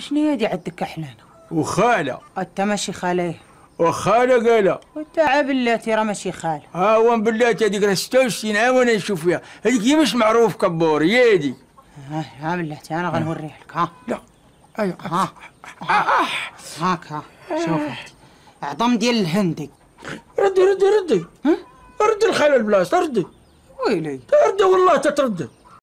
شنو يدي عندك احنا وخاله انت ماشي خاله وخاله قاله والتعب اللي ترى ماشي خاله ها وين بالله هذيك راه 66 عام وانا نشوف فيها هذيك مش معروف كبور يدي ها بالله انا غنوريها لك ها لا ايوه ها هاك ها شوف عظم ديال الهندي ردي ردي ردي ردي الخاله البلاصه ردي ويلي ردي والله تتردي